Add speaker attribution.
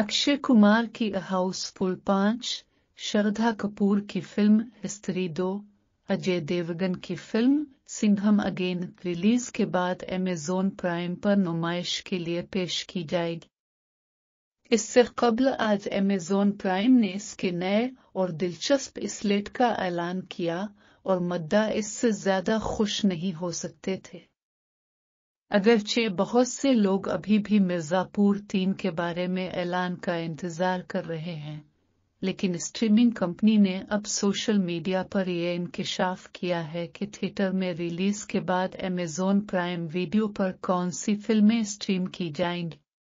Speaker 1: अक्षय कुमार की हाउसफुल पांच श्रद्धा कपूर की फिल्म स्त्री दो अजय देवगन की फिल्म सिंघम अगेन रिलीज के बाद एमेजोन प्राइम पर नुमाइश के लिए पेश की जाएगी इससे कबल आज एमेजोन प्राइम ने इसके नए और दिलचस्प स्लेट का ऐलान किया और मद्दा इससे ज्यादा खुश नहीं हो सकते थे अगरचे बहुत से लोग अभी भी मिर्ज़ापुर तीन के बारे में ऐलान का इंतज़ार कर रहे हैं लेकिन स्ट्रीमिंग कंपनी ने अब सोशल मीडिया पर यह इंकशाफ किया है कि थिएटर में रिलीज के बाद एमेजोन प्राइम वीडियो पर कौन सी फिल्में स्ट्रीम की जाएंगी